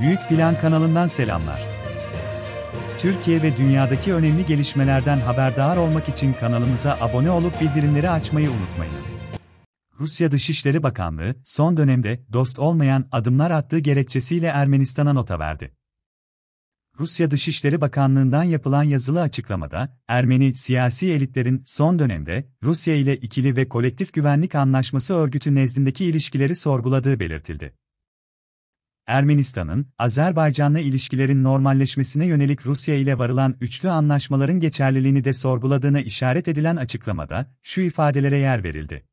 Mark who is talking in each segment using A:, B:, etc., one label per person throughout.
A: Büyük Plan kanalından selamlar. Türkiye ve dünyadaki önemli gelişmelerden haberdar olmak için kanalımıza abone olup bildirimleri açmayı unutmayınız. Rusya Dışişleri Bakanlığı, son dönemde dost olmayan adımlar attığı gerekçesiyle Ermenistan'a nota verdi. Rusya Dışişleri Bakanlığı'ndan yapılan yazılı açıklamada, Ermeni siyasi elitlerin son dönemde Rusya ile ikili ve kolektif güvenlik anlaşması örgütü nezdindeki ilişkileri sorguladığı belirtildi. Ermenistan'ın, Azerbaycan'la ilişkilerin normalleşmesine yönelik Rusya ile varılan üçlü anlaşmaların geçerliliğini de sorguladığına işaret edilen açıklamada, şu ifadelere yer verildi.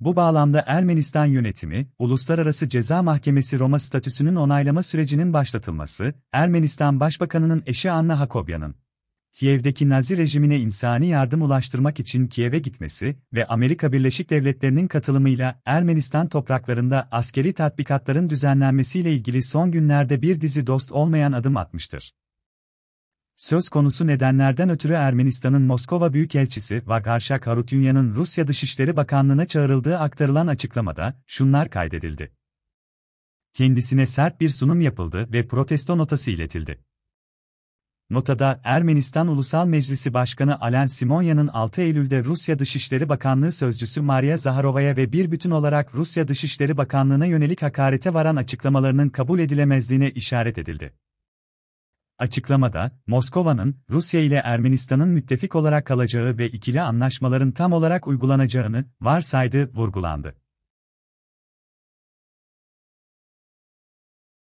A: Bu bağlamda Ermenistan yönetimi, Uluslararası Ceza Mahkemesi Roma statüsünün onaylama sürecinin başlatılması, Ermenistan Başbakanı'nın eşi Anna Hakobyan'ın, Kiev'deki Nazi rejimine insani yardım ulaştırmak için Kiev'e gitmesi ve Amerika Birleşik Devletleri'nin katılımıyla Ermenistan topraklarında askeri tatbikatların düzenlenmesiyle ilgili son günlerde bir dizi dost olmayan adım atmıştır. Söz konusu nedenlerden ötürü Ermenistan'ın Moskova Büyükelçisi Vagarşak Harutyunyan'ın Rusya Dışişleri Bakanlığı'na çağrıldığı aktarılan açıklamada şunlar kaydedildi. Kendisine sert bir sunum yapıldı ve protesto notası iletildi. Notada Ermenistan Ulusal Meclisi Başkanı Alen Simonyan'ın 6 Eylül'de Rusya Dışişleri Bakanlığı Sözcüsü Maria Zaharova'ya ve bir bütün olarak Rusya Dışişleri Bakanlığı'na yönelik hakarete varan açıklamalarının kabul edilemezliğine işaret edildi. Açıklamada, Moskova'nın Rusya ile Ermenistan'ın müttefik olarak kalacağı ve ikili anlaşmaların tam olarak uygulanacağını varsaydı vurgulandı.